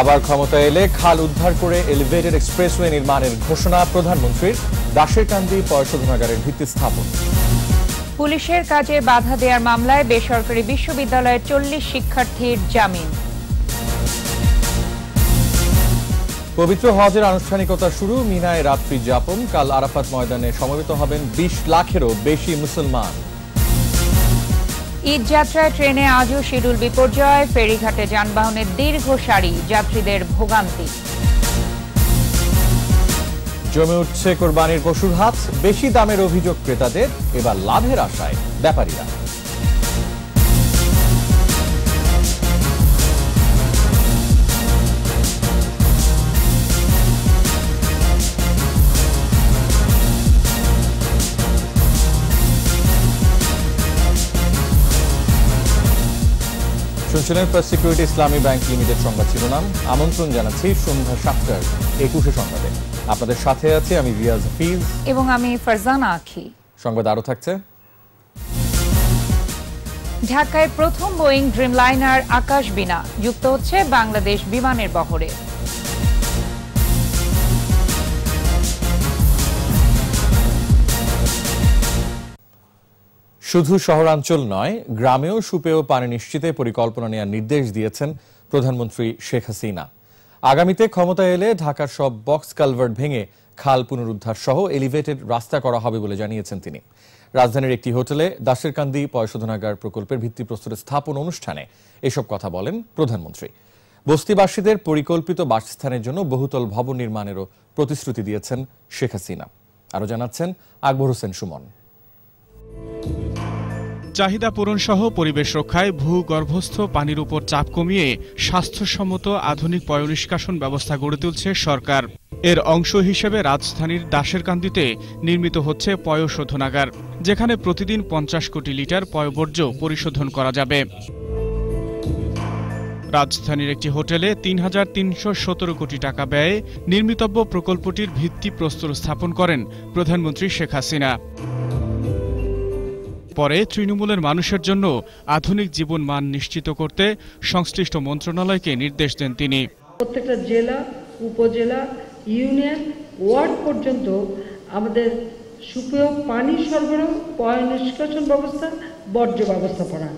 আবার ক্ষমতা এলে খাল উদ্ধার করে এলিভেটেড এক্সপ্রেসওয়ে নির্মাণের ঘোষণা প্রধানমন্ত্রীর দাসেরকান্দি পয়শোধনাগারের ভিত্তি স্থাপন পুলিশের কাজে বাধা দেওয়ার মামলায় বেসরকারি বিশ্ববিদ্যালয়ের চল্লিশ শিক্ষার্থীর জামিন পবিত্র হজের আনুষ্ঠানিকতা শুরু মিনায় রাত্রি যাপন কাল আরাফাত ময়দানে সমবেত হবেন বিশ লাখেরও বেশি মুসলমান ঈদ যাত্রায় ট্রেনে আজও শিডুল বিপর্যয় ফেরিঘাটে যানবাহনের দীর্ঘ সারি যাত্রীদের ভোগান্তি জমে উঠছে কোরবানির পশুর হাত বেশি দামের অভিযোগ ক্রেতাদের এবার লাভের আশায় ব্যাপারীরা শুনছিলেন first security Islami bank limited সংবাদ শিরোনাম আমন্ত্রণ জানাচ্ছি সন্ধ্যা সাতটার একুশে সংবাদে আপনাদের সাথে আছি আমি রিয়াজ হাফিজ এবং আমি ফারজানা আখি সংবাদ আরো থাকছে ঢাকায় প্রথম বোয়িং ড্রিমলাইনার আকাশ বিনা যুক্ত হচ্ছে বাংলাদেশ বিমানের বহরে শুধু শহরাঞ্চল নয় গ্রামেও সুপেয় পানি নিশ্চিতে পরিকল্পনা নেওয়ার নির্দেশ দিয়েছেন প্রধানমন্ত্রী শেখ হাসিনা আগামীতে ক্ষমতা এলে ঢাকার সব বক্স কালভার্ট ভেঙে খাল পুনরুদ্ধার সহ এলিভেটেড রাস্তা করা হবে বলে জানিয়েছেন তিনি রাজধানীর একটি হোটেলে দাসেরকান্দি পয়শোধনাগার প্রকল্পের ভিত্তিপ্রস্তর স্থাপন অনুষ্ঠানে এসব কথা বলেন প্রধানমন্ত্রী বস্তিবাসীদের পরিকল্পিত বাসস্থানের জন্য বহুতল ভবন নির্মাণেরও প্রতিশ্রুতি দিয়েছেন শেখ হাসিনা আরও জানাচ্ছেন আকবর হোসেন সুমন চাহিদা পূরণ সহ পরিবেশ রক্ষায় ভূগর্ভস্থ পানির উপর চাপ কমিয়ে স্বাস্থ্যসম্মত আধুনিক পয়নিষ্কাশন ব্যবস্থা গড়ে তুলছে সরকার এর অংশ হিসেবে রাজধানীর দাসেরকান্দিতে নির্মিত হচ্ছে পয় শোধনাগার যেখানে প্রতিদিন পঞ্চাশ কোটি লিটার পয়বর্জ্য পরিশোধন করা যাবে রাজধানীর একটি হোটেলে তিন হাজার তিনশো সতেরো কোটি টাকা ব্যয়ে নির্মিতব্য প্রকল্পটির ভিত্তি প্রস্তর স্থাপন করেন প্রধানমন্ত্রী শেখ হাসিনা পরে তৃণমূলের মানুষের জন্য আধুনিক জীবন মান নিশ্চিত করতে সংশ্লিষ্ট মন্ত্রণালয়কে নির্দেশ দেন তিনি প্রত্যেকটা জেলা উপজেলা ইউনিয়ন ওয়ার্ড পর্যন্ত আমাদের সুপেয় পানি সরবরাহ পয় নিষ্কাশন ব্যবস্থা বর্জ্য ব্যবস্থাপনা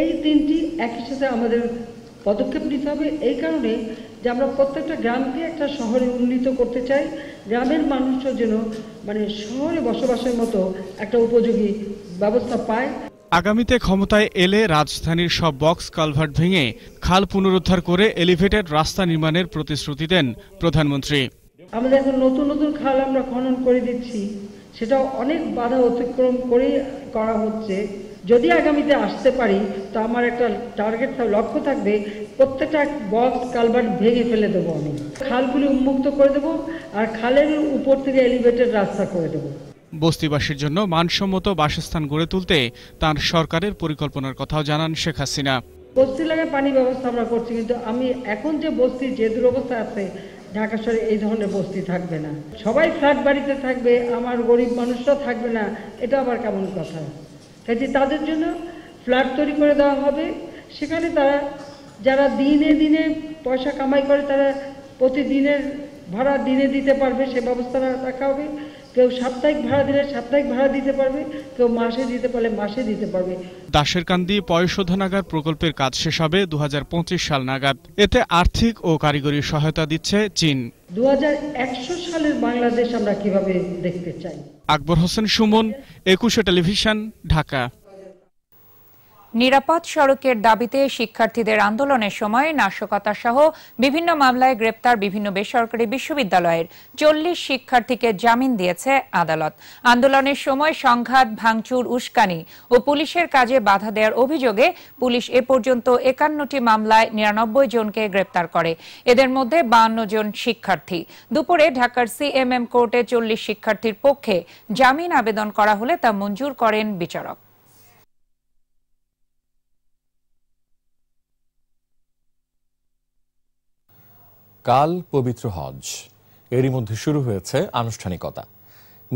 এই তিনটি একই সাথে আমাদের পদক্ষেপ নিতে হবে এই কারণে যে আমরা প্রত্যেকটা গ্রামকে একটা শহরে উন্নীত করতে চাই গ্রামের মানুষও যেন মানে শহরে বসবাসের মতো একটা উপযোগী ব্যবস্থা পায় আগামীতে ক্ষমতায় এলে রাজধানীর সব বক্স কালভার্ট ভেঙে খাল পুনরুদ্ধার করে এলিভেটেড রাস্তা নির্মাণের প্রতিশ্রুতি দেন প্রধানমন্ত্রী আমাদের এখন নতুন নতুন খাল আমরা খনন করে দিচ্ছি সেটাও অনেক বাধা অতিক্রম করে করা হচ্ছে যদি আগামীতে আসতে পারি তো আমার একটা টার্গেট লক্ষ্য থাকবে প্রত্যেকটা বক্স কালভার্ট ভেঙে ফেলে দেবো আমি খালগুলি উন্মুক্ত করে দেবো আর খালের উপর থেকে এলিভেটেড রাস্তা করে দেবো বস্তিবাসীর জন্য মানসম্মত বাসস্থান গড়ে তুলতে তার সরকারের পরিকল্পনার কথাও জানান শেখ হাসিনা বস্তি লাগে পানি ব্যবস্থা আমরা করছি কিন্তু আমি এখন যে বস্তি যে দুরবস্থা আছে ঢাকা শহরে এই ধরনের বস্তি থাকবে না সবাই ফ্ল্যাট বাড়িতে থাকবে আমার গরিব মানুষরা থাকবে না এটা আবার কেমন কথা কাজে তাদের জন্য ফ্ল্যাট তৈরি করে দেওয়া হবে সেখানে তারা যারা দিনে দিনে পয়সা কামাই করে তারা প্রতিদিনের ভাড়া দিনে দিতে পারবে সে ব্যবস্থা রাখা হবে কেউ সাপ্তাহিক ভাড়া দিলে সাপ্তাহিক ভাড়া দিতে পারবে কেউ মাসে দিতে পারলে মাসে দিতে পারবে কান্দি পয়শোধনাগার প্রকল্পের কাজ শেষ হবে দু সাল নাগাদ এতে আর্থিক ও কারিগরি সহায়তা দিচ্ছে চীন দু সালের বাংলাদেশ আমরা কিভাবে দেখতে চাই আকবর হোসেন সুমন একুশে টেলিভিশন ঢাকা নিরাপদ সড়কের দাবিতে শিক্ষার্থীদের আন্দোলনের সময় নাশকতা সহ বিভিন্ন মামলায় গ্রেপ্তার বিভিন্ন বেসরকারি বিশ্ববিদ্যালয়ের চল্লিশ শিক্ষার্থীকে জামিন দিয়েছে আদালত আন্দোলনের সময় সংঘাত ভাঙচুর উস্কানি ও পুলিশের কাজে বাধা দেওয়ার অভিযোগে পুলিশ এ পর্যন্ত একান্নটি মামলায় নিরানব্বই জনকে গ্রেপ্তার করে এদের মধ্যে বান্ন জন শিক্ষার্থী দুপুরে ঢাকার সিএমএম কোর্টে চল্লিশ শিক্ষার্থীর পক্ষে জামিন আবেদন করা হলে তা মঞ্জুর করেন বিচারক কাল পবিত্র হজ এরই মধ্যে শুরু হয়েছে আনুষ্ঠানিকতা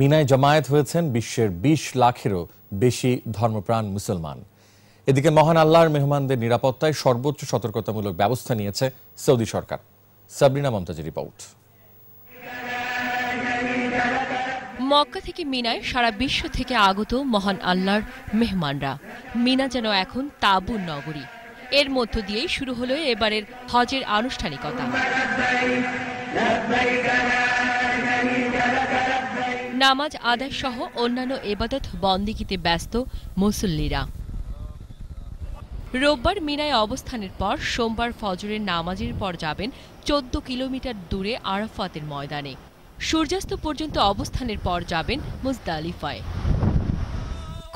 মিনায় জমায়েত হয়েছেন বিশ্বের ২০ লাখেরও বেশি ধর্মপ্রাণ মুসলমান এদিকে মহান আল্লাহর মেহমানদের নিরাপত্তায় সর্বোচ্চ সতর্কতামূলক ব্যবস্থা নিয়েছে সৌদি সরকার সাবরিনা মমতাজের রিপোর্ট মক্কা থেকে মিনায় সারা বিশ্ব থেকে আগত মহান আল্লাহর মেহমানরা মিনা যেন এখন তাবুর নগরী এর মধ্য দিয়েই শুরু হল এবারের হজের আনুষ্ঠানিকতা নামাজ আদায় সহ অন্যান্য এবাদত বন্দিকিতে ব্যস্ত মুসল্লিরা রোববার মিনায় অবস্থানের পর সোমবার ফজরের নামাজের পর যাবেন চোদ্দ কিলোমিটার দূরে আরাফাতের ময়দানে সূর্যাস্ত পর্যন্ত অবস্থানের পর যাবেন মুজদালিফায়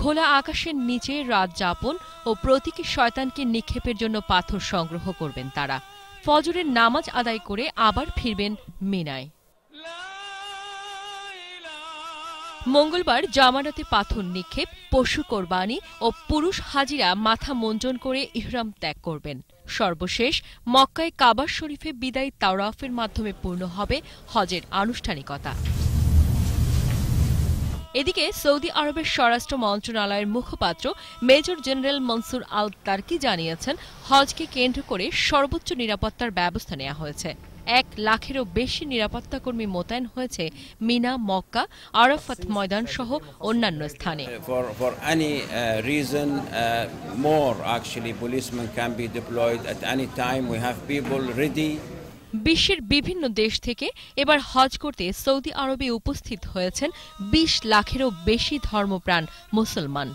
খোলা আকাশের নিচে রাত যাপন ও প্রতীকী শয়তানকে নিক্ষেপের জন্য পাথর সংগ্রহ করবেন তারা ফজরের নামাজ আদায় করে আবার ফিরবেন মিনায় মঙ্গলবার জামানাতে পাথর নিক্ষেপ পশু কোরবানি ও পুরুষ হাজিরা মাথা মঞ্জন করে ইহরাম ত্যাগ করবেন সর্বশেষ মক্কায় কাবার শরীফে বিদায়ী তাওরাফের মাধ্যমে পূর্ণ হবে হজের আনুষ্ঠানিকতা এদিকে সৌদি আরবের স্বরাষ্ট্র মন্ত্রণালয়ের মুখপাত্র major general Mansour Al Turki জানিয়েছেন হজকে কেন্দ্র করে সর্বোচ্চ নিরাপত্তার ব্যবস্থা নেওয়া হয়েছে এক লাখেরও বেশি নিরাপত্তাকর্মী মোতায়েন হয়েছে মিনা মক্কা আরাফাত ময়দান সহ অন্যান্য স্থানে uh, uh, uh, more বিশ্বের বিভিন্ন দেশ থেকে এবার হজ করতে সৌদি আরবে উপস্থিত হয়েছেন বিশ লাখেরও বেশি ধর্মপ্রাণ মুসলমান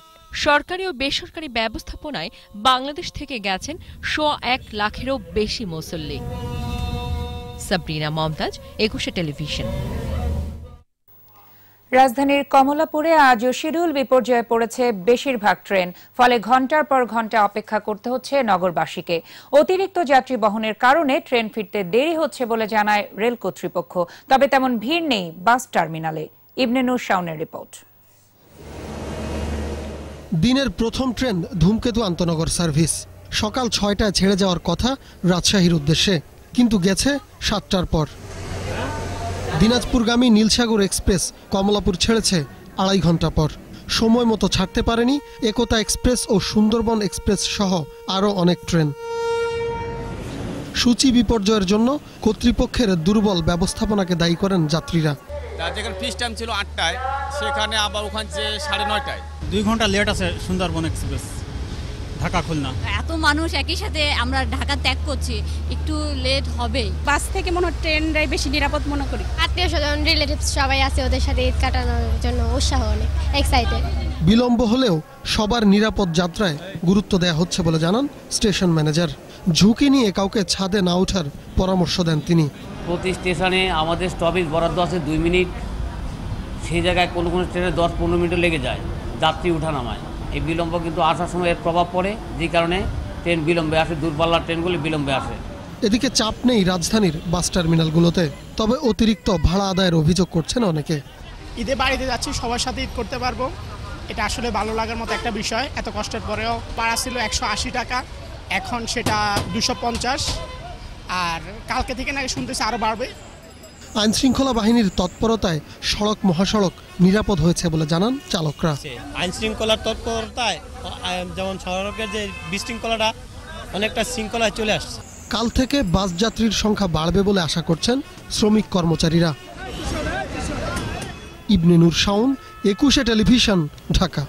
সরকারি ও বেসরকারি ব্যবস্থাপনায় বাংলাদেশ থেকে গেছেন শো এক লাখেরও বেশি মুসল্লি সাবরিনা মমতাজ একুশে টেলিভিশন রাজধানীর কমলাপুরে আজ শিডিউল বিপর্যয়ে পড়েছে বেশিরভাগ ট্রেন ফলে ঘন্টার পর ঘন্টা অপেক্ষা করতে হচ্ছে নগরবাসীকে অতিরিক্ত যাত্রী বহনের কারণে ট্রেন ফিরতে দেরি হচ্ছে বলে জানায় রেল কর্তৃপক্ষ তবে তেমন ভিড় নেই বাস টার্মিনালে ইবনে নূর শাওনের রিপোর্ট দিনের প্রথম ট্রেন ধূমকেতু আন্তনগর সার্ভিস সকাল ছয়টায় ছেড়ে যাওয়ার কথা রাজশাহীর উদ্দেশ্যে কিন্তু গেছে সাতটার পর দিনাজপুরগামী নীলসাগর এক্সপ্রেস কমলাপুর ছেড়েছে আড়াই ঘন্টা পর সময় মতো ছাড়তে পারেনি একতা এক্সপ্রেস ও সুন্দরবন এক্সপ্রেস সহ আরও অনেক ট্রেন সূচি বিপর্যয়ের জন্য কর্তৃপক্ষের দুর্বল ব্যবস্থাপনাকে দায়ী করেন যাত্রীরা যেখানে ফিস টাইম ছিল আটটায় সেখানে আবার ওখান সাড়ে নয়টায় দুই ঘন্টা লেট আছে সুন্দরবন এক্সপ্রেস ঢাকা খুলনা এত মানুষ একই সাথে আমরা ঢাকা ত্যাগ করছি একটু লেট হবেই বাস থেকে মনে হয় ট্রেনটাই বেশি নিরাপদ মনে করি আত্মীয় স্বজন রিলেটিভ সবাই আছে ওদের সাথে ঈদ কাটানোর জন্য উৎসাহ অনেক এক্সাইটেড বিলম্ব হলেও সবার নিরাপদ যাত্রায় গুরুত্ব দেয়া হচ্ছে বলে জানান স্টেশন ম্যানেজার ঝুঁকি নিয়ে কাউকে ছাদে না ওঠার পরামর্শ দেন তিনি প্রতি স্টেশনে আমাদের স্টপেজ বরাদ্দ আছে দুই মিনিট সেই জায়গায় কোনো কোনো ট্রেনে দশ পনেরো মিনিটও লেগে যায় যাত্রী ওঠা নামায় এই বিলম্ব কিন্তু আসার সময় এর প্রভাব পড়ে যে কারণে ট্রেন বিলম্বে আসে দূরপাল্লার ট্রেনগুলি বিলম্বে আসে এদিকে চাপ নেই রাজধানীর বাস টার্মিনালগুলোতে তবে অতিরিক্ত ভাড়া আদায়ের অভিযোগ করছেন অনেকে ঈদে বাড়িতে যাচ্ছি সবার সাথে ঈদ করতে পারবো এটা আসলে ভালো লাগার মতো একটা বিষয় এত কষ্টের পরেও পাড়া ছিল একশো টাকা এখন সেটা দুশো আর কালকে থেকে নাকি শুনতেছি আরও বাড়বে আইনশৃঙ্খলা বাহিনীর তৎপরতায় সড়ক মহাসড়ক নিরাপদ হয়েছে বলে জানান চালকরা আইনশৃঙ্খলার তৎপরতায় যেমন সড়কের যে বিশৃঙ্খলাটা অনেকটা শৃঙ্খলায় চলে আসছে কাল থেকে বাস যাত্রীর সংখ্যা বাড়বে বলে আশা করছেন শ্রমিক কর্মচারীরা ইবনে নূর শাউন একুশে টেলিভিশন ঢাকা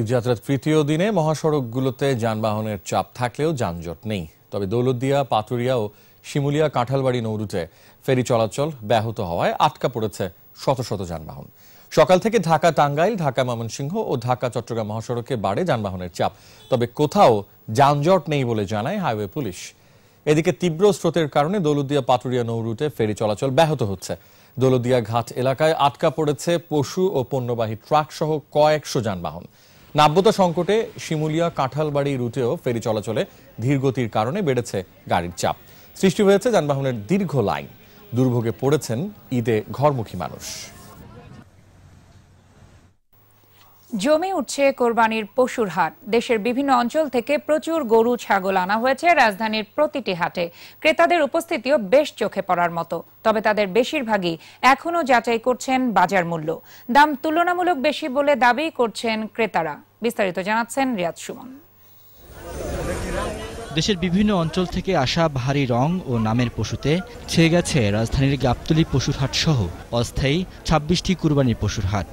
ঈদযাত্রার তৃতীয় দিনে মহাসড়কগুলোতে যানবাহনের চাপ থাকলেও যানজট নেই তবে দৌলতদিয়া পাতুরিয়া ও শিমুলিয়া কাঁঠালবাড়ি নৌরুটে ফেরি চলাচল ব্যাহত হওয়ায় আটকা পড়েছে শত শত যানবাহন সকাল থেকে ঢাকা টাঙ্গাইল ঢাকা ময়মনসিংহ ও ঢাকা চট্টগ্রাম মহাসড়কে বাড়ে যানবাহনের চাপ তবে কোথাও যানজট নেই বলে জানায় হাইওয়ে পুলিশ এদিকে তীব্র স্রোতের কারণে দৌলদিয়া পাটুরিয়া নৌরুটে ফেরি চলাচল ব্যাহত হচ্ছে দৌলদিয়া ঘাট এলাকায় আটকা পড়েছে পশু ও পণ্যবাহী ট্রাক সহ কয়েকশো যানবাহন নাব্যতা সংকটে শিমুলিয়া কাঁঠালবাড়ি রুটেও ফেরি চলাচলে ধীরগতির কারণে বেড়েছে গাড়ির চাপ সৃষ্টি হয়েছে যানবাহনের দীর্ঘ লাইন দুর্ভোগে পড়েছেন ঈদে ঘরমুখী মানুষ জমে উঠছে কোরবানির পশুর হাট দেশের বিভিন্ন অঞ্চল থেকে প্রচুর গরু ছাগল আনা হয়েছে রাজধানীর প্রতিটি হাটে ক্রেতাদের উপস্থিতিও বেশ চোখে পড়ার মতো তবে তাদের বেশিরভাগই এখনও যাচাই করছেন বাজার মূল্য দাম তুলনামূলক বেশি বলে দাবি করছেন ক্রেতারা বিস্তারিত জানাচ্ছেন রিয়াদ সুমন দেশের বিভিন্ন অঞ্চল থেকে আসা ভারী রং ও নামের পশুতে ছেয়ে গেছে রাজধানীর গাবতলি পশুর হাট সহ অস্থায়ী ছাব্বিশটি কুরবানির পশুর হাট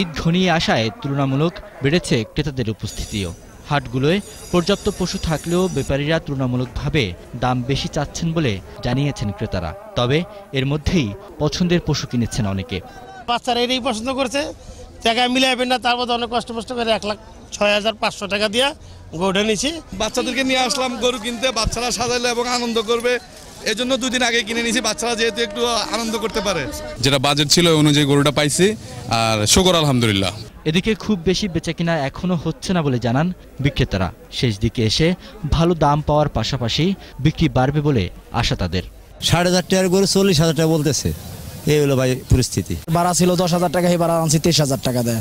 ঈদ ঘনিয়ে আসায় তুলনামূলক বেড়েছে ক্রেতাদের উপস্থিতিও হাটগুলোয় পর্যাপ্ত পশু থাকলেও ব্যাপারীরা তুলনামূলকভাবে দাম বেশি চাচ্ছেন বলে জানিয়েছেন ক্রেতারা তবে এর মধ্যেই পছন্দের পশু কিনেছেন অনেকে বাচ্চারা এটাই পছন্দ করছে জায়গায় মিলাইবেন না তার মধ্যে অনেক কষ্ট কষ্ট করে এক লাখ ছয় হাজার পাঁচশো টাকা দিয়া গরুটা নিছি বাচ্চাদেরকে নিয়ে আসলাম গরু কিনতে বাচ্চারা সাজাইলে এবং আনন্দ করবে এই জন্য দুদিন আগে কিনে নিছি বাচ্চারা যেহেতু একটু আনন্দ করতে পারে যেটা বাজেট ছিল অনুযায়ী গরুটা পাইছি আর শুকর আলহামদুলিল্লাহ এদিকে খুব বেশি কিনা এখনো হচ্ছে না বলে জানান বিক্রেতারা শেষ দিকে এসে ভালো দাম পাওয়ার পাশাপাশি বিক্রি বাড়বে বলে আশা তাদের সাড়ে হাজার টাকার গরু চল্লিশ হাজার টাকা বলতেছে এই হলো ভাই পরিস্থিতি ছিল দশ হাজার টাকা আনছি তেইশ হাজার টাকা দেয়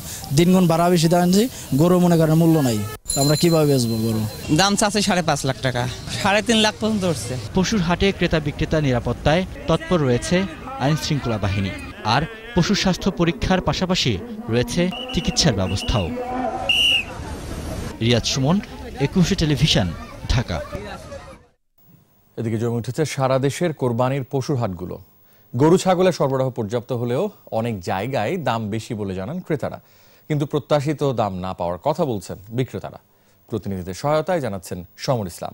বেশি আনছি গরু মনে করেন মূল্য নাই আমরা কিভাবে বেচবো গরু দাম চাচ্ছে সাড়ে পাঁচ লাখ টাকা সাড়ে তিন লাখ পর্যন্ত উঠছে পশুর হাটে ক্রেতা বিক্রেতা নিরাপত্তায় তৎপর রয়েছে আইন শৃঙ্খলা বাহিনী আর পশু স্বাস্থ্য পরীক্ষার পাশাপাশি রয়েছে চিকিৎসার ব্যবস্থাও রিয়াজ সুমন একুশে টেলিভিশন ঢাকা এদিকে জমে উঠেছে সারা দেশের কোরবানির পশুর হাটগুলো গরু ছাগলের সরবরাহ পর্যাপ্ত হলেও অনেক জায়গায় দাম বেশি বলে জানান ক্রেতারা কিন্তু প্রত্যাশিত দাম না পাওয়ার কথা বলছেন বিক্রেতারা প্রতিনিধিদের সহায়তায় জানাচ্ছেন সমর ইসলাম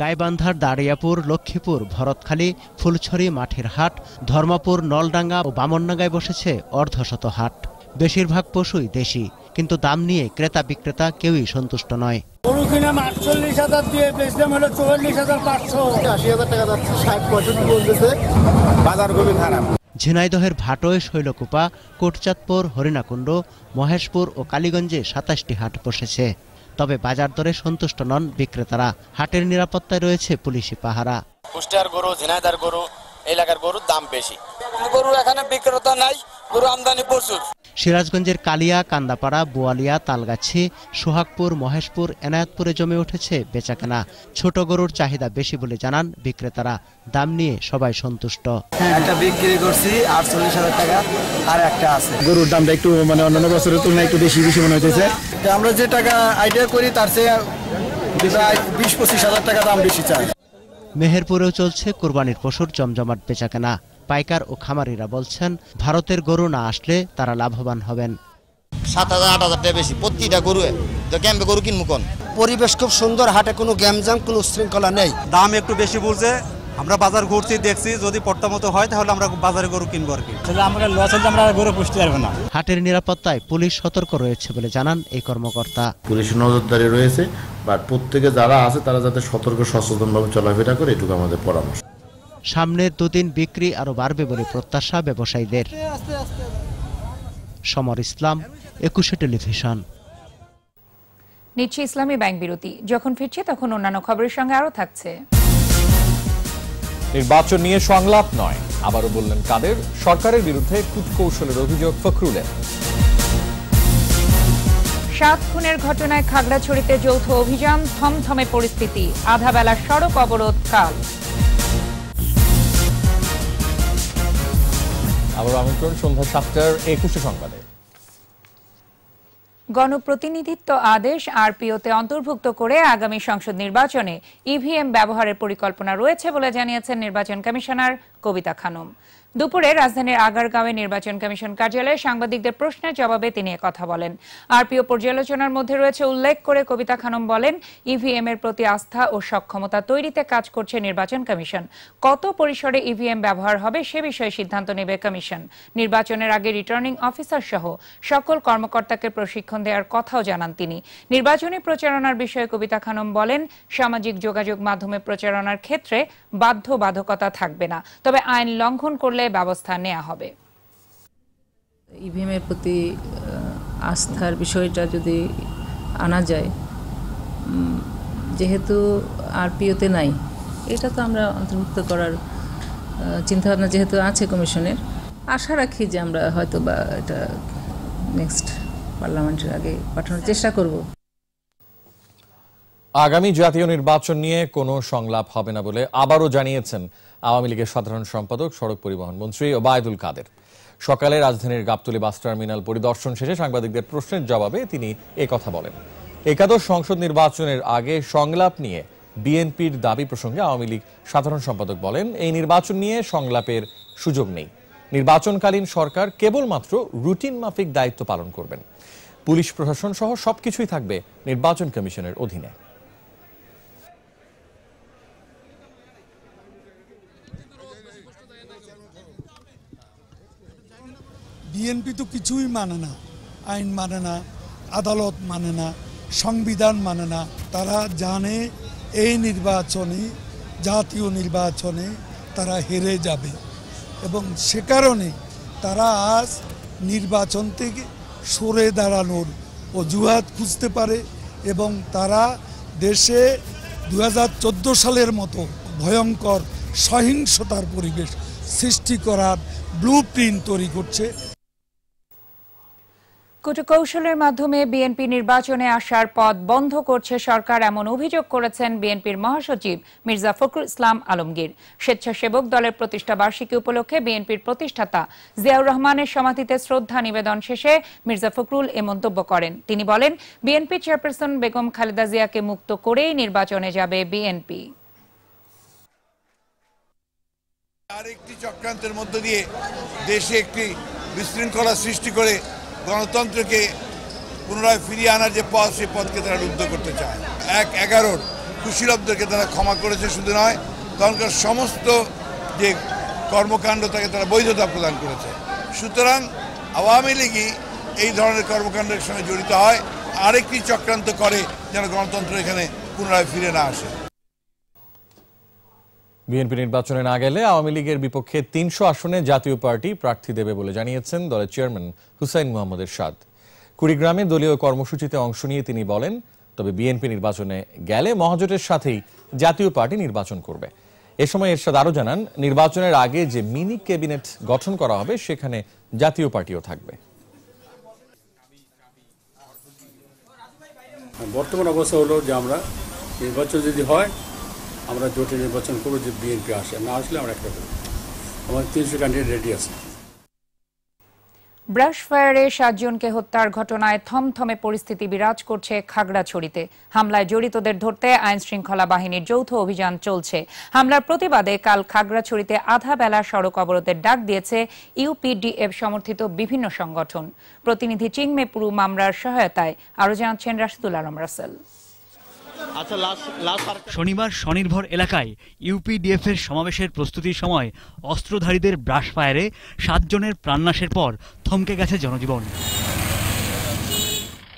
গাইবান্ধার দাড়িয়াপুর লক্ষ্মীপুর ভরতখালী ফুলছড়ি মাঠের হাট ধর্মপুর নলডাঙ্গা ও বামনডাঙ্গায় বসেছে অর্ধশত হাট বেশিরভাগ পশুই দেশি কিন্তু দাম নিয়ে ক্রেতা বিক্রেতা কেউই সন্তুষ্ট নয় ঝিনাইদহের ভাটোয় শৈলকুপা কোটচাঁদপুর হরিণাকুণ্ড মহেশপুর ও কালীগঞ্জে সাতাশটি হাট বসেছে তবে বাজার দরে সন্তুষ্ট নন বিক্রেতারা হাটের নিরাপত্তায় রয়েছে পুলিশি পাহারা কুষ্টিয়ার গরু ঝিনাইদার গরু এলাকার গরুর দাম বেশি গরু এখানে বিক্রেতা নাই গরু আমদানি প্রচুর সিরাজগঞ্জের কালিয়া কান্দাপাড়া বোয়ালিয়া তালগাছি সোহাগপুর মহেশপুর এনায়তপুরে জমে উঠেছে বেচাকেনা ছোট গরুর চাহিদা বেশি বলে জানান বিক্রেতারা দাম নিয়ে সবাই সন্তুষ্ট একটা বিক্রি করছি আটচল্লিশ হাজার টাকা আর একটা আছে গরুর দামটা একটু মানে অন্যান্য বছরের তুলনায় একটু বেশি বেশি মনে হইতেছে আমরা যে টাকা আইডিয়া করি তার চেয়ে প্রায় বিশ পঁচিশ হাজার টাকা দাম বেশি চাই মেহেরপুরেও চলছে কোরবানির পশুর জমজমাট বেচাকেনা পাইকার ও খামারিরা বলছেন ভারতের গরু না আসলে তারা লাভবান হবেন সাত হাজার আট হাজার টাকা বেশি প্রতিটা গরু ক্যাম্পে গরু কিনবো কোন পরিবেশ খুব সুন্দর হাটে কোনো গ্যামজাম কোনো শৃঙ্খলা নেই দাম একটু বেশি বলছে আমরা বাজার ঘুরছি দেখছি যদি পট্টা মতো হয় তাহলে আমরা বাজারে গরু কিনবো আর কি আমরা লস হলে আমরা গরু পুষতে পারবো না হাটের নিরাপত্তায় পুলিশ সতর্ক রয়েছে বলে জানান এই কর্মকর্তা পুলিশ নজরদারি রয়েছে বাট প্রত্যেকে যারা আছে তারা যাতে সতর্ক সচেতনভাবে চলাফেরা করে এটুকু আমাদের পরামর্শ সামনের দুদিন বিক্রি আরও বাড়বে বলে প্রত্যাশা ব্যবসায়ীদের সমর ইসলাম একুশে টেলিভিশন নিচ্ছে ইসলামী ব্যাংক বিরতি যখন ফিরছে তখন অন্যান্য খবরের সঙ্গে আরও থাকছে নির্বাচন নিয়ে সংলাপ নয় আবারও বললেন কাদের সরকারের বিরুদ্ধে কুটকৌশলের অভিযোগ ফখরুলের সাত খুনের ঘটনায় খাগড়াছড়িতে যৌথ অভিযান থমথমে পরিস্থিতি আধাবেলা সড়ক অবরোধ কাল আবারও আমন্ত্রণ সন্ধ্যা সাতটার একুশে সংবাদে গণপ্রতিনিধিত্ব আদেশ আরপিওতে অন্তর্ভুক্ত করে আগামী সংসদ নির্বাচনে ইভিএম ব্যবহারের পরিকল্পনা রয়েছে বলে জানিয়েছেন নির্বাচন কমিশনার কবিতা খানম দুপুরে রাজধানীর আগারগাঁওয়ে নির্বাচন কমিশন কার্যালয়ে সাংবাদিকদের প্রশ্নের জবাবে তিনি কথা বলেন আরপিও পর্যালোচনার মধ্যে রয়েছে উল্লেখ করে কবিতা খানম বলেন ইভিএম এর প্রতি আস্থা ও সক্ষমতা তৈরিতে কাজ করছে নির্বাচন কমিশন কত পরিসরে ইভিএম ব্যবহার হবে সে বিষয়ে সিদ্ধান্ত নেবে কমিশন নির্বাচনের আগে রিটার্নিং অফিসার সহ সকল কর্মকর্তাকে প্রশিক্ষণ দেওয়ার কথাও জানান তিনি নির্বাচনী প্রচারণার বিষয়ে কবিতা খানম বলেন সামাজিক যোগাযোগ মাধ্যমে প্রচারণার ক্ষেত্রে বাধ্যবাধকতা থাকবে না তবে আইন লঙ্ঘন করলে পর্যায়ে ব্যবস্থা নেওয়া হবে ইভিএমের প্রতি আস্থার বিষয়টা যদি আনা যায় যেহেতু আরপিওতে নাই এটা তো আমরা অন্তর্ভুক্ত করার চিন্তাভাবনা যেহেতু আছে কমিশনের আশা রাখি যে আমরা হয়তো বা এটা নেক্সট পার্লামেন্টের আগে পাঠানোর চেষ্টা করব আগামী জাতীয় নির্বাচন নিয়ে কোনো সংলাপ হবে না বলে আবারও জানিয়েছেন আওয়ামী লীগের সাধারণ সম্পাদক সড়ক পরিবহন মন্ত্রী ওবায়দুল কাদের সকালে রাজধানীর গাবতলী বাস টার্মিনাল পরিদর্শন শেষে সাংবাদিকদের প্রশ্নের জবাবে তিনি কথা বলেন একাদশ সংসদ নির্বাচনের আগে সংলাপ নিয়ে বিএনপির দাবি প্রসঙ্গে আওয়ামী লীগ সাধারণ সম্পাদক বলেন এই নির্বাচন নিয়ে সংলাপের সুযোগ নেই নির্বাচনকালীন সরকার কেবলমাত্র রুটিন মাফিক দায়িত্ব পালন করবেন পুলিশ প্রশাসন সহ সবকিছুই থাকবে নির্বাচন কমিশনের অধীনে বিএনপি তো কিছুই মানে না আইন মানে না আদালত মানে না সংবিধান মানে না তারা জানে এই নির্বাচনে জাতীয় নির্বাচনে তারা হেরে যাবে এবং সে কারণে তারা আজ নির্বাচন থেকে সরে দাঁড়ানোর অজুহাত খুঁজতে পারে এবং তারা দেশে দু সালের মতো ভয়ঙ্কর সহিংসতার পরিবেশ সৃষ্টি করার ব্লু তৈরি করছে কুটকৌশলের মাধ্যমে বিএনপি নির্বাচনে আসার পথ বন্ধ করছে সরকার এমন অভিযোগ করেছেন বিএনপির মহাসচিব মির্জা ফখরুল ইসলাম আলমগীর স্বেচ্ছাসেবক দলের প্রতিষ্ঠা বার্ষিকী উপলক্ষে বিএনপির প্রতিষ্ঠাতা জিয়াউর রহমানের সমাধিতে শ্রদ্ধা নিবেদন শেষে মির্জা ফখরুল এ মন্তব্য করেন তিনি বলেন বিএনপি চেয়ারপারসন বেগম খালেদা জিয়াকে মুক্ত করেই নির্বাচনে যাবে বিএনপি আরেকটি চক্রান্তের মধ্য দিয়ে দেশে একটি বিশৃঙ্খলা সৃষ্টি করে গণতন্ত্রকে পুনরায় ফিরিয়ে আনার যে পথ সেই পথকে তারা রুদ্ধ করতে চায় এক এগারোর কুশীলব্দকে তারা ক্ষমা করেছে শুধু নয় তখনকার সমস্ত যে কর্মকাণ্ড তাকে তারা বৈধতা প্রদান করেছে সুতরাং আওয়ামী লীগই এই ধরনের কর্মকাণ্ডের সঙ্গে জড়িত হয় আরেকটি চক্রান্ত করে যেন গণতন্ত্র এখানে পুনরায় ফিরে না আসে বিএনপি নির্বাচনে না গেলে আওয়ামী লীগের বিপক্ষে তিনশো আসনে জাতীয় পার্টি প্রার্থী দেবে বলে জানিয়েছেন দলের চেয়ারম্যান হুসাইন মোহাম্মদ সাদ কুড়িগ্রামে দলীয় কর্মসূচিতে অংশ নিয়ে তিনি বলেন তবে বিএনপি নির্বাচনে গেলে মহাজোটের সাথেই জাতীয় পার্টি নির্বাচন করবে এ সময় এরশাদ আরও জানান নির্বাচনের আগে যে মিনি ক্যাবিনেট গঠন করা হবে সেখানে জাতীয় পার্টিও থাকবে বর্তমান অবস্থা হলো যে আমরা নির্বাচন যদি হয় আমরা জোটে নির্বাচন করবো যে বিএনপি আসে না আসলে আমরা একটা করবো আমাদের তিনশো ক্যান্ডিডেট রেডি আছে ব্রাশ ফায়ারে সাতজনকে হত্যার ঘটনায় থমথমে পরিস্থিতি বিরাজ করছে খাগড়াছড়িতে হামলায় জড়িতদের ধরতে আইন শৃঙ্খলা বাহিনীর যৌথ অভিযান চলছে হামলার প্রতিবাদে কাল খাগড়াছড়িতে আধা বেলা সড়ক অবরোধের ডাক দিয়েছে ইউপিডিএফ সমর্থিত বিভিন্ন সংগঠন প্রতিনিধি চিংমেপুরু মামলার সহায়তায় আরও জানাচ্ছেন রাশিদুল আলম রাসেল আচ্ছা, শনিবার স্বনির্ভর এলাকায় ইউপিডিএফের সমাবেশের প্রস্তুতির সময় অস্ত্রধারীদের ব্রাশ ফায়ারে সাতজনের প্রাণনাশের পর থমকে গেছে জনজীবন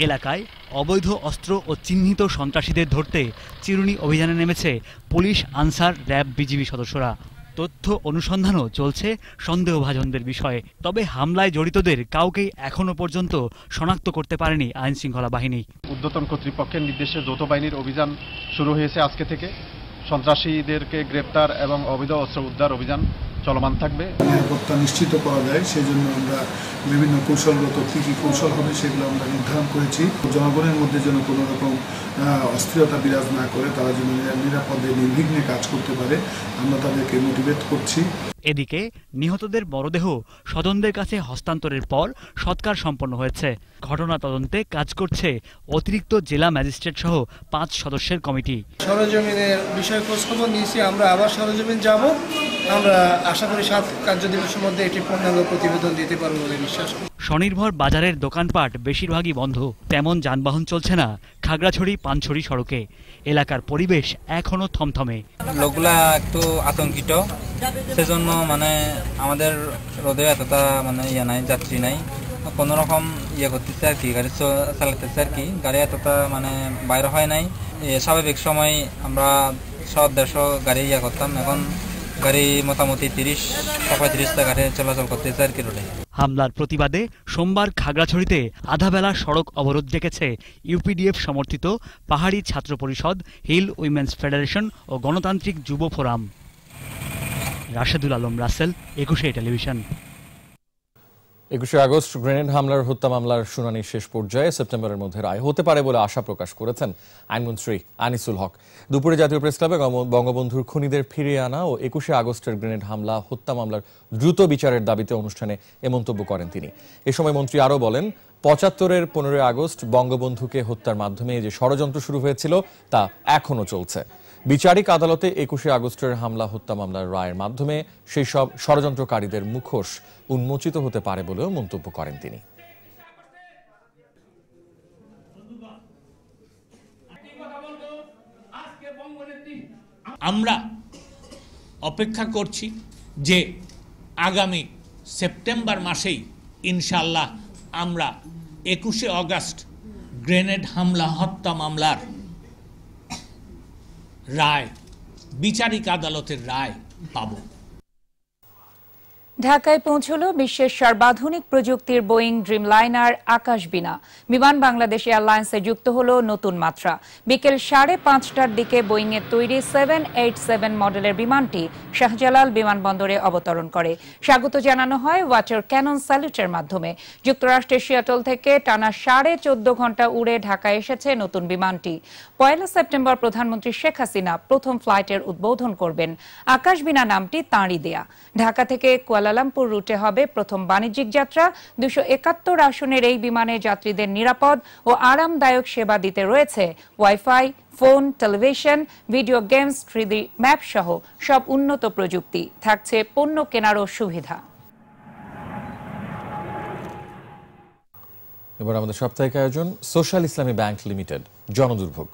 এলাকায় অবৈধ অস্ত্র ও চিহ্নিত সন্ত্রাসীদের ধরতে চিরুনি অভিযানে নেমেছে পুলিশ আনসার র্যাব বিজিবি সদস্যরা তথ্য অনুসন্ধানও চলছে সন্দেহভাজনদের বিষয়ে তবে হামলায় জড়িতদের কাউকেই এখনও পর্যন্ত শনাক্ত করতে পারেনি আইন শৃঙ্খলা বাহিনী উদ্যতন কর্তৃপক্ষের নির্দেশে যৌথ বাহিনীর অভিযান শুরু হয়েছে আজকে থেকে সন্ত্রাসীদেরকে গ্রেপ্তার এবং অবৈধ অস্ত্র উদ্ধার অভিযান চলমান থাকবে নিরাপত্তা নিশ্চিত করা যায় সেই জন্য আমরা বিভিন্ন কৌশলগত কী কী কৌশল হবে সেগুলো আমরা নির্ধারণ করেছি জনগণের মধ্যে যেন কোনো রকম অস্থিরতা বিরাজ না করে তারা যেন নিরাপদে নির্বিঘ্নে কাজ করতে পারে আমরা তাদেরকে মোটিভেট করছি এদিকে নিহতদের মরদেহ স্বজনদের কাছে হস্তান্তরের পর সৎকার সম্পন্ন হয়েছে ঘটনা তদন্তে কাজ করছে অতিরিক্ত জেলা ম্যাজিস্ট্রেট সহ পাঁচ সদস্যের কমিটি সরজমিনের বিষয় খোঁজখবর নিয়েছি আমরা আবার সরজমিন যাব আমরা আশা করি সাত কার্য দিবসের মধ্যে এটি পূর্ণাঙ্গ প্রতিবেদন দিতে পারবো বলে বিশ্বাস স্বনির্ভর বাজারের দোকানপাট বেশিরভাগই বন্ধ তেমন যানবাহন চলছে না খাগড়াছড়ি পানছড়ি সড়কে এলাকার পরিবেশ এখনো থমথমে লোকগুলা একটু আতঙ্কিত সেজন্য মানে আমাদের রোদে এতটা মানে ইয়ে নাই যাত্রী নাই কোনো রকম ইয়ে করতেছে আর কি গাড়ি চালাতেছে আর কি গাড়ি এতটা মানে বাইরে হয় নাই স্বাভাবিক সময় আমরা সব দেড়শো গাড়ি ইয়ে করতাম এখন তিরিশ হামলার প্রতিবাদে সোমবার খাগড়াছড়িতে আধাবেলা সড়ক অবরোধ ডেকেছে ইউপিডিএফ সমর্থিত পাহাড়ি ছাত্র পরিষদ হিল উইমেন্স ফেডারেশন ও গণতান্ত্রিক যুব ফোরাম রাশেদুল আলম রাসেল একুশে টেলিভিশন একুশে আগস্ট গ্রেনেড হামলার হত্যা মামলার শুনানি শেষ পর্যায়ে সেপ্টেম্বরের মধ্যে রায় হতে পারে বলে আশা প্রকাশ করেছেন আইনমন্ত্রী আনিসুল হক দুপুরে জাতীয় প্রেস ক্লাবে বঙ্গবন্ধুর খুনিদের ফিরিয়ে আনা ও একুশে আগস্টের গ্রেনেড হামলা হত্যা মামলার দ্রুত বিচারের দাবিতে অনুষ্ঠানে এ মন্তব্য করেন তিনি এ সময় মন্ত্রী আরও বলেন পঁচাত্তরের পনেরোই আগস্ট বঙ্গবন্ধুকে হত্যার মাধ্যমে যে ষড়যন্ত্র শুরু হয়েছিল তা এখনও চলছে বিচারিক আদালতে একুশে আগস্টের হামলা হত্যা মামলার রায়ের মাধ্যমে সেই সব ষড়যন্ত্রকারীদের মুখোশ উন্মোচিত হতে পারে বলেও মন্তব্য করেন তিনি আমরা অপেক্ষা করছি যে আগামী সেপ্টেম্বর মাসেই ইনশাল্লাহ আমরা একুশে অগাস্ট গ্রেনেড হামলা হত্যা মামলার রায় বিচারিক আদালতের রায় পাবো ঢাকায় পৌঁছল বিশ্বের সর্বাধুনিক প্রযুক্তির বোয়িং ড্রিম ড্রিমলাইনার আকাশবিনা বিমান বাংলাদেশ এয়ারলাইন্সে যুক্ত হল নতুন মাত্রা বিকেল সাড়ে পাঁচটার দিকে বোয়িংয়ের তৈরি সেভেন এইট সেভেন মডেলের বিমানটি শাহজালাল বিমানবন্দরে অবতরণ করে স্বাগত জানানো হয় ওয়াটার ক্যানন স্যালুটের মাধ্যমে যুক্তরাষ্ট্রের সিয়াটল থেকে টানা সাড়ে চোদ্দ ঘন্টা উড়ে ঢাকায় এসেছে নতুন বিমানটি পয়লা সেপ্টেম্বর প্রধানমন্ত্রী শেখ হাসিনা প্রথম ফ্লাইটের উদ্বোধন করবেন আকাশবিনা নামটি তাঁরই দেয়া ঢাকা থেকে কোয়ালা কুয়ালালামপুর রুটে হবে প্রথম বাণিজ্যিক যাত্রা দুশো একাত্তর আসনের এই বিমানে যাত্রীদের নিরাপদ ও আরামদায়ক সেবা দিতে রয়েছে wifi phone television video games three D map সহ সব উন্নত প্রযুক্তি থাকছে পণ্য কেনারও সুবিধা এবার আমাদের সাপ্তাহিক আয়োজন সোশ্যাল ইসলামী ব্যাংক লিমিটেড জনদুর্ভোগ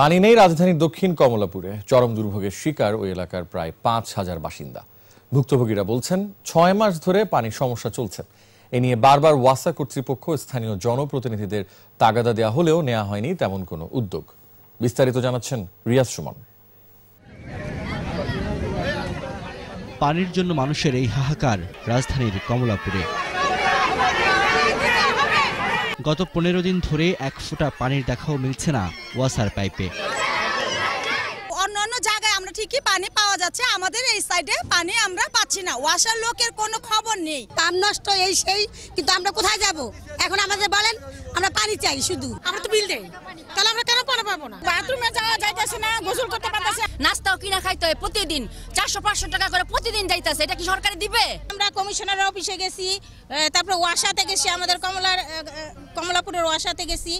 পানি নেই রাজধানীর দক্ষিণ কমলাপুরে চরম দুর্ভোগের শিকার ওই এলাকার প্রায় পাঁচ হাজার বাসিন্দা ভুক্তভোগীরা বলছেন ছয় মাস ধরে পানির সমস্যা চলছে এ নিয়ে বারবার ওয়াসা কর্তৃপক্ষ স্থানীয় জনপ্রতিনিধিদের তাগাদা দেওয়া হলেও নেওয়া হয়নি তেমন কোনো উদ্যোগ বিস্তারিত জানাচ্ছেন রিয়াজ সুমন পানির জন্য মানুষের এই হাহাকার রাজধানীর কমলাপুরে গত পনেরো দিন ধরে এক ফোঁটা পানির দেখাও মিলছে না ওয়াসার পাইপে অন্য অন্য জায়গায় আমরা ঠিকই পানি পাওয়া যাচ্ছে আমাদের এই সাইডে পানি আমরা পাচ্ছি না ওয়াসার লোকের কোনো খবর নেই কাম নষ্ট এই সেই কিন্তু আমরা কোথায় যাব এখন আমাদের বলেন আমরা পানি চাই শুধু আমরা তো বিল দেই তাহলে আমরা পাবো না বাথরুমে যাওয়া যাইতেছে না গোসল করতে পারতেছে নাস্তাও কিনা খাইতে হয় প্রতিদিন চারশো পাঁচশো টাকা করে প্রতিদিন যাইতেছে এটা কি সরকারে দিবে আমরা কমিশনার অফিসে গেছি গেছি আমাদের কমলার কমলাপুরের গেছি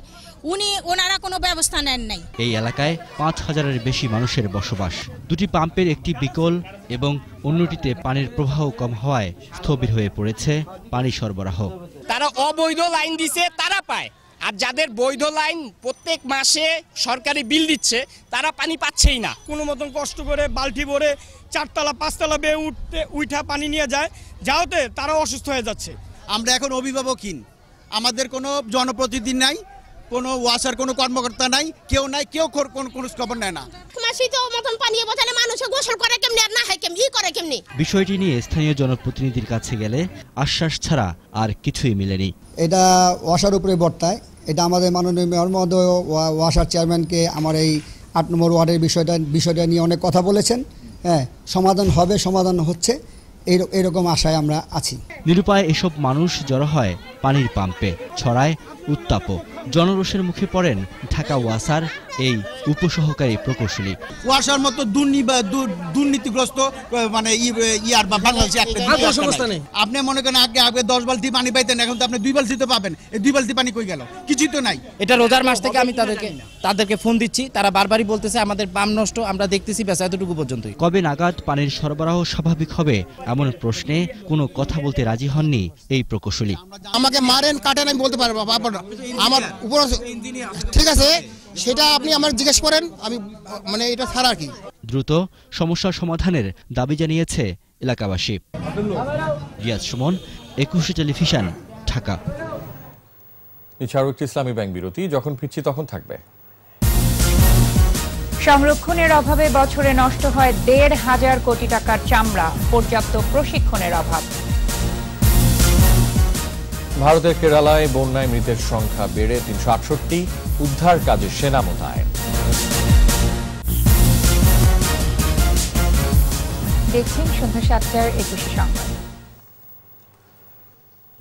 উনি ওনারা কোনো ব্যবস্থা নেন নাই এই এলাকায় পাঁচ হাজারের বেশি মানুষের বসবাস দুটি পাম্পের একটি বিকল এবং অন্যটিতে পানির প্রবাহ কম হওয়ায় স্থবির হয়ে পড়েছে পানি সরবরাহ তারা অবৈধ লাইন দিছে তারা পায় আর যাদের বৈধ লাইন প্রত্যেক মাসে সরকারি বিল দিচ্ছে তারা পানি পাচ্ছেই না কোনো মতন কষ্ট করে বালটি ভরে চারতলা পাঁচতলা বেয়ে উঠতে উঠা পানি নিয়ে যায় যাওতে তারা অসুস্থ হয়ে যাচ্ছে আমরা এখন অভিভাবকহীন আমাদের কোনো জনপ্রতিনিধি নাই কোনো ওয়াসার কোনো কর্মকর্তা নাই কেউ নাই কেউ কোনো কোন খবর নেয় না মাসেই তো মতন পানি বোঝালে গোসল করে কেমনি আর না হয় কেমনি ই করে কেমনি বিষয়টি নিয়ে স্থানীয় জনপ্রতিনিধির কাছে গেলে আশ্বাস ছাড়া আর কিছুই মিলেনি এটা ওয়াশার উপরে বর্তায় এটা আমাদের মাননীয় মেয়র মহোদয় ওয়াসার চেয়ারম্যানকে আমার এই আট নম্বর ওয়ার্ডের বিষয়টা বিষয়টা নিয়ে অনেক কথা বলেছেন হ্যাঁ সমাধান হবে সমাধান হচ্ছে এরকম আশায় আমরা আছি নিরুপায় এসব মানুষ জড়ো হয় পানির পাম্পে ছড়ায় উত্তাপও জনরোষের মুখে পড়েন ঢাকা ওয়াসার এই উপসহকারী প্রকৌশলী ওয়াসার মতো দুর্নীতিগ্রস্ত মানে ইয়ার বা বাংলাদেশে আপনি মনে করেন আগে আগে দশ বালতি পানি পাইতেন এখন তো আপনি দুই বালতি তো পাবেন এই দুই বালতি পানি কই গেল কিছুই তো নাই এটা রোজার মাস থেকে আমি তাদেরকে তাদেরকে ফোন দিচ্ছি তারা বারবারই বলতেছে আমাদের পাম নষ্ট আমরা দেখতেছি ব্যাস এতটুকু পর্যন্তই কবে নাগাদ পানির সরবরাহ স্বাভাবিক হবে এমন প্রশ্নে কোনো কথা বলতে রাজি হননি এই প্রকৌশলী আমাকে মারেন কাটেন আমি বলতে পারবো আমার ঠিক আছে সেটা আপনি আমার জিজ্ঞেস করেন আমি মানে এটা ছাড়া কি দ্রুত সমস্যার সমাধানের দাবি জানিয়েছে এলাকাবাসী রিয়াজ সুমন একুশে টেলিভিশন ঢাকা এছাড়াও একটি ইসলামী ব্যাংক বিরতি যখন ফিরছি তখন থাকবে সংরক্ষণের অভাবে বছরে নষ্ট হয় দেড় হাজার কোটি টাকার চামড়া পর্যাপ্ত প্রশিক্ষণের অভাব ভারতের কেরালায় বন্যায় মৃতের সংখ্যা বেড়ে তিনশো আটষট্টি উদ্ধার কাজে সেনা মোতায়েন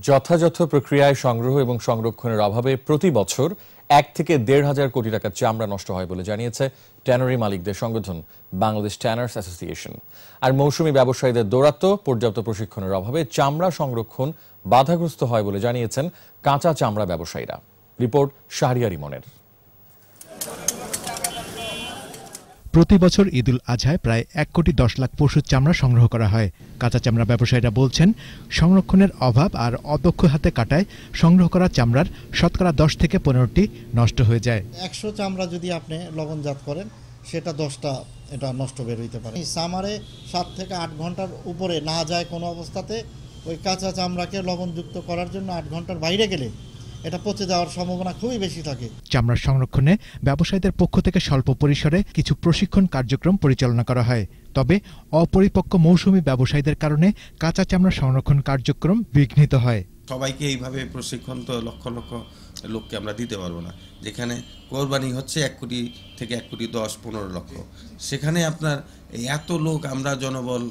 যথাযথ প্রক্রিয়ায় সংগ্রহ এবং সংরক্ষণের অভাবে প্রতি বছর এক থেকে দেড় হাজার কোটি টাকার চামড়া নষ্ট হয় বলে জানিয়েছে ট্যানারি মালিকদের সংগঠন বাংলাদেশ ট্যানার্স অ্যাসোসিয়েশন আর মৌসুমী ব্যবসায়ীদের দৌরাত্ম পর্যাপ্ত প্রশিক্ষণের অভাবে চামড়া সংরক্ষণ বাধাগ্রস্ত হয় বলে জানিয়েছেন কাঁচা চামড়া ব্যবসায়ীরা রিপোর্ট শাহরিয়ার ইমনের প্রতি বছর ঈদুল আজহায় প্রায় এক কোটি দশ লাখ পশুর চামড়া সংগ্রহ করা হয় কাঁচা চামড়া ব্যবসায়ীরা বলছেন সংরক্ষণের অভাব আর অদক্ষ হাতে কাটায় সংগ্রহ করা চামড়ার শতকরা দশ থেকে পনেরোটি নষ্ট হয়ে যায় একশো চামড়া যদি আপনি লবণজাত করেন সেটা দশটা এটা নষ্ট বের হইতে পারে সামারে সাত থেকে আট ঘন্টার উপরে না যায় কোনো অবস্থাতে ওই কাঁচা চামড়াকে লবণযুক্ত করার জন্য আট ঘন্টার বাইরে গেলে এটা পচে যাওয়ার সম্ভাবনা খুবই বেশি থাকে চামড়া সংরক্ষণে ব্যবসায়ীদের পক্ষ থেকে স্বল্প পরিসরে কিছু প্রশিক্ষণ কার্যক্রম পরিচালনা করা হয় তবে অপরিপক্ক মৌসুমি ব্যবসায়ীদের কারণে কাঁচা চামড়া সংরক্ষণ কার্যক্রম বিঘ্নিত হয় সবাইকে এইভাবে প্রশিক্ষণ তো লক্ষ লক্ষ লোককে আমরা দিতে পারবো না যেখানে কোরবানি হচ্ছে এক কোটি থেকে এক কোটি দশ পনেরো লক্ষ সেখানে আপনার এত লোক আমরা জনবল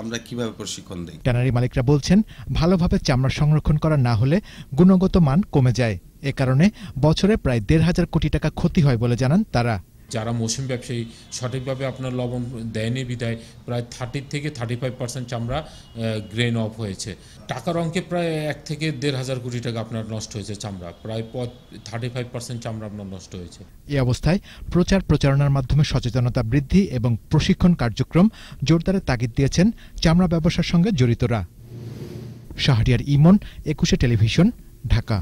আমরা কিভাবে প্রশিক্ষণ দিই ট্যানারি মালিকরা বলছেন ভালোভাবে চামড়া সংরক্ষণ করা না হলে গুণগত মান কমে যায় এ কারণে বছরে প্রায় দেড় হাজার কোটি টাকা ক্ষতি হয় বলে জানান তারা যারা মৌসুম ব্যবসায়ী সঠিকভাবে আপনার লবণ দেয়নি বিদায় প্রায় থার্টি থেকে থার্টি ফাইভ পার্সেন্ট চামড়া গ্রেন অফ হয়েছে টাকার অঙ্কে প্রায় এক থেকে দেড় হাজার কোটি টাকা আপনার নষ্ট হয়েছে চামড়া প্রায় থার্টি ফাইভ পার্সেন্ট চামড়া আপনার নষ্ট হয়েছে এই অবস্থায় প্রচার প্রচারণার মাধ্যমে সচেতনতা বৃদ্ধি এবং প্রশিক্ষণ কার্যক্রম জোরদারে তাগিদ দিয়েছেন চামড়া ব্যবসার সঙ্গে জড়িতরা শাহরিয়ার ইমন একুশে টেলিভিশন ঢাকা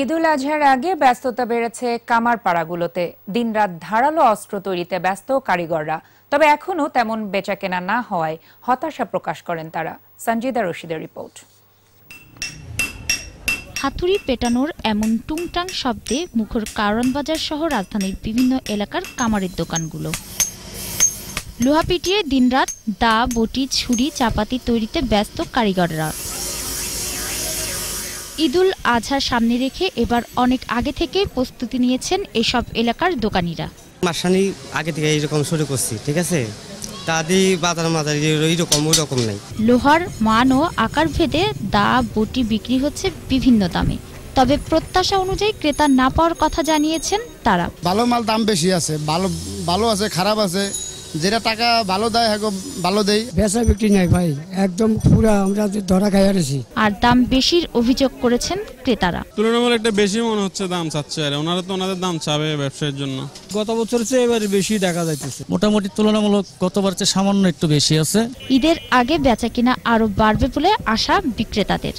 ঈদুল আজহার আগে ব্যস্ততা বেড়েছে কামারপাড়াগুলোতে দিনরাত ধারালো অস্ত্র তৈরিতে ব্যস্ত কারিগররা তবে এখনও তেমন বেচাকেনা না হওয়ায় হতাশা প্রকাশ করেন তারা সঞ্জিদা রশিদের রিপোর্ট হাতুড়ি পেটানোর এমন টুংটাং শব্দে মুখর কারণ বাজার সহ রাজধানীর বিভিন্ন এলাকার কামারের দোকানগুলো লোহা পিটিয়ে দিনরাত দা বটি ছুরি চাপাতি তৈরিতে ব্যস্ত কারিগররা ঈদুল আজহা সামনে রেখে এবার অনেক আগে থেকে প্রস্তুতি নিয়েছেন এসব এলাকার দোকানিরা মাসানি আগে থেকে এইরকম শুরু করছি ঠিক আছে লোহার মান ও আকার ভেদে দা বটি বিক্রি হচ্ছে বিভিন্ন দামে তবে প্রত্যাশা অনুযায়ী ক্রেতা না পাওয়ার কথা জানিয়েছেন তারা ভালো মাল দাম বেশি আছে ভালো ভালো আছে খারাপ আছে যেটা টাকা ভালো দেয় হ্যাঁ ভালো দেয় বেচা বিক্রি নাই ভাই একদম পুরো আমরা ধরা খাই আনেছি আর দাম বেশির অভিযোগ করেছেন ক্রেতারা তুলনামূলক একটা বেশি মনে হচ্ছে দাম চাচ্ছে আর ওনারা তো ওনাদের দাম চাবে ব্যবসার জন্য গত বছর চেয়ে এবারে বেশি দেখা যাইতেছে মোটামুটি তুলনামূলক গতবার চেয়ে সামান্য একটু বেশি আছে ঈদের আগে বেচা কিনা আরো বাড়বে বলে আশা বিক্রেতাদের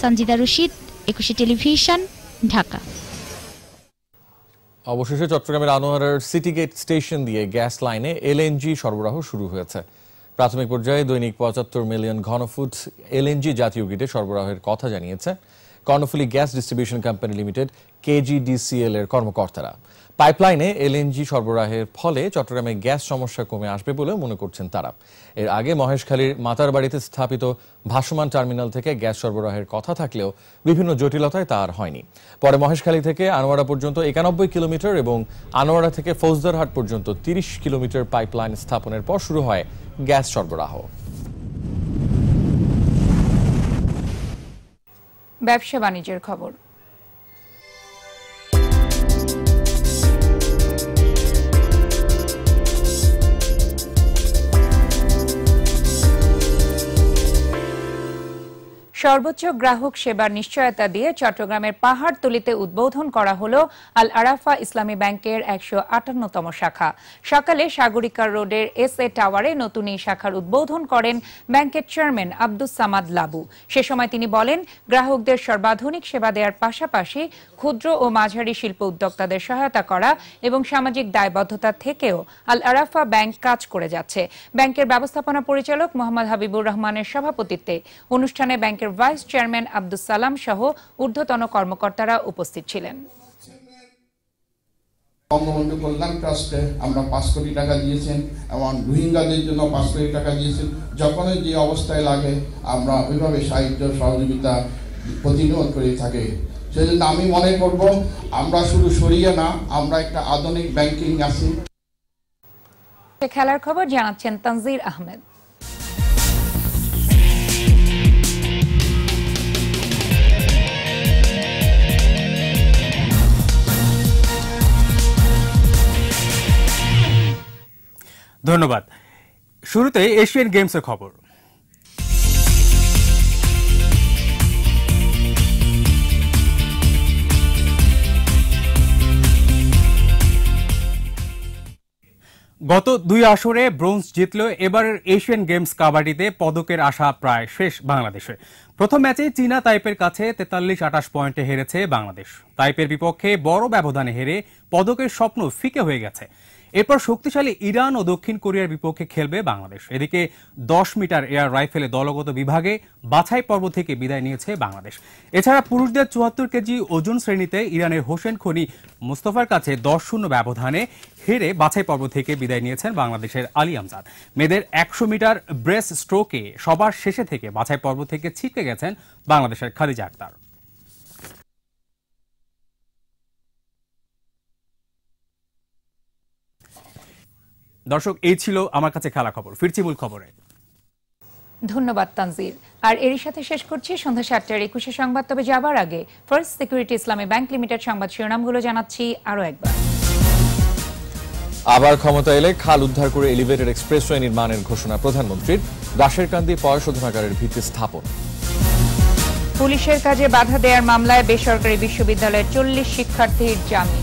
সঞ্জিদা রশিদ একুশে টেলিভিশন ঢাকা অবশেষে চট্টগ্রামের সিটি গেট স্টেশন দিয়ে গ্যাস লাইনে এলএনজি সরবরাহ শুরু হয়েছে প্রাথমিক পর্যায়ে দৈনিক পঁচাত্তর মিলিয়ন ঘনফুট এলএনজি জাতীয় গ্রিডে সরবরাহের কথা জানিয়েছে Karnaphuli gas distribution company limited KGDCL এর কর্মকর্তারা পাইপলাইনে এলএনজি সরবরাহের ফলে চট্টগ্রামে গ্যাস সমস্যা কমে আসবে বলে মনে করছেন তারা এর আগে মহেশখালীর মাতার বাড়িতে স্থাপিত ভাসমান টার্মিনাল থেকে গ্যাস সরবরাহের কথা থাকলেও বিভিন্ন জটিলতায় তা আর হয়নি পরে মহেশখালী থেকে আনোয়ারা পর্যন্ত একানব্বই কিলোমিটার এবং আনোয়ারা থেকে ফৌজদারহাট পর্যন্ত তিরিশ কিলোমিটার পাইপলাইন স্থাপনের পর শুরু হয় গ্যাস সরবরাহ ব্যবসা বাণিজ্যের খবর সর্বোচ্চ গ্রাহক সেবার নিশ্চয়তা দিয়ে চট্টগ্রামের পাহাড় তুলিতে উদ্বোধন করা হল আল আরাফা ইসলামী ব্যাংকের একশো আটান্নতম শাখা সকালে সাগরিকা রোডের এস এ টাওয়ারে নতুন এই শাখার উদ্বোধন করেন ব্যাংকের চেয়ারম্যান আব্দুস সামাদ লাবু সে সময় তিনি বলেন গ্রাহকদের সর্বাধুনিক সেবা দেওয়ার পাশাপাশি ক্ষুদ্র ও মাঝারি শিল্প উদ্যোক্তাদের সহায়তা করা এবং সামাজিক দায়বদ্ধতা থেকেও আল আরাফা ব্যাংক কাজ করে যাচ্ছে ব্যাংকের ব্যবস্থাপনা পরিচালক মোহাম্মদ হাবিবুর রহমানের সভাপতিত্বে অনুষ্ঠানে ব্যাংকের ভাইস চেয়ারম্যান আব্দুল সালাম সহ ঊর্ধ্বতন কর্মকর্তারা উপস্থিত ছিলেন বঙ্গবন্ধু কল্যাণ ট্রাস্টে আমরা পাঁচ কোটি টাকা দিয়েছেন এবং রোহিঙ্গাদের জন্য পাঁচ কোটি টাকা দিয়েছেন যখনই যে অবস্থায় লাগে আমরা ওইভাবে সাহিত্য সহযোগিতা প্রতিনিয়ত করে থাকে সেই জন্য আমি মনে করব আমরা শুধু সরিয়ে না আমরা একটা আধুনিক ব্যাংকিং আছি খেলার খবর জানাচ্ছেন তানজির আহমেদ ধন্যবাদ শুরুতে এশিয়ান গেমসের খবর গত দুই আসরে ব্রোঞ্জ জিতলেও এবারের এশিয়ান গেমস কাবাডিতে পদকের আশা প্রায় শেষ বাংলাদেশে প্রথম ম্যাচে চীনা তাইপের কাছে তেতাল্লিশ আটাশ পয়েন্টে হেরেছে বাংলাদেশ তাইপের বিপক্ষে বড় ব্যবধানে হেরে পদকের স্বপ্ন ফিকে হয়ে গেছে এরপর শক্তিশালী ইরান ও দক্ষিণ কোরিয়ার বিপক্ষে খেলবে বাংলাদেশ এদিকে দশ মিটার এয়ার রাইফেলে দলগত বিভাগে বাছাই পর্ব থেকে বিদায় নিয়েছে বাংলাদেশ এছাড়া পুরুষদের চুয়াত্তর কেজি ওজন শ্রেণীতে ইরানের হোসেন খনি মুস্তফার কাছে দশ শূন্য ব্যবধানে হেরে বাছাই পর্ব থেকে বিদায় নিয়েছেন বাংলাদেশের আলী আমজাদ মেয়েদের একশো মিটার ব্রেস স্ট্রোকে সবার শেষে থেকে বাছাই পর্ব থেকে ছিটকে গেছেন বাংলাদেশের খালিজা আক্তার দর্শক এই ছিল আমার কাছে খেলা খবর ফিরছি মূল খবরে ধন্যবাদ তানজির আর এরই সাথে শেষ করছি সন্ধ্যা সাতটার একুশে সংবাদ তবে যাবার আগে first security Islami bank limited সংবাদ শিরোনামগুলো জানাচ্ছি আরও একবার আবার ক্ষমতা এলে খাল উদ্ধার করে এলিভেটেড এক্সপ্রেসওয়ে নির্মাণের ঘোষণা প্রধানমন্ত্রীর দাসের কান্দি পয়শোধনাগারের ভিত্তি স্থাপন পুলিশের কাজে বাধা দেওয়ার মামলায় বেসরকারি বিশ্ববিদ্যালয়ের চল্লিশ শিক্ষার্থীর জামিন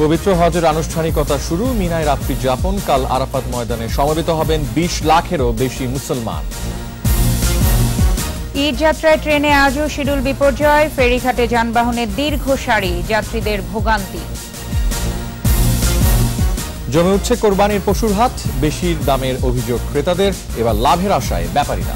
পবিত্র হজের আনুষ্ঠানিকতা শুরু মিনায় রাত্রি যাপন কাল আরাফাত ময়দানে সমবেত হবেন ২০ লাখেরও বেশি মুসলমান ঈদ যাত্রায় ট্রেনে আজও শিডিউল বিপর্যয় ফেরিঘাটে যানবাহনের দীর্ঘ সারি যাত্রীদের ভোগান্তি জমে উঠছে কোরবানির পশুর হাত বেশির দামের অভিযোগ ক্রেতাদের এবার লাভের আশায় ব্যাপারীরা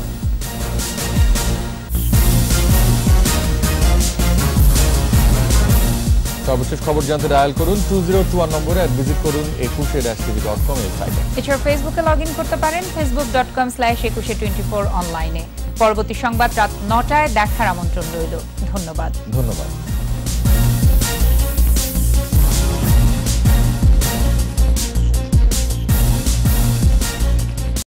সর্বশেষ খবর জানতে ডায়াল করুন টু জিরো টু ওয়ান নম্বরে আর ভিজিট করুন একুশে ড্যাশ টিভি ডট কম ওয়েবসাইটে এছাড়া ফেসবুকে লগ ইন করতে পারেন Facebook dot com slash Ekushey twenty four অনলাইনে পরবর্তী সংবাদ রাত নটায় দেখার আমন্ত্রণ রইল ধন্যবাদ ধন্যবাদ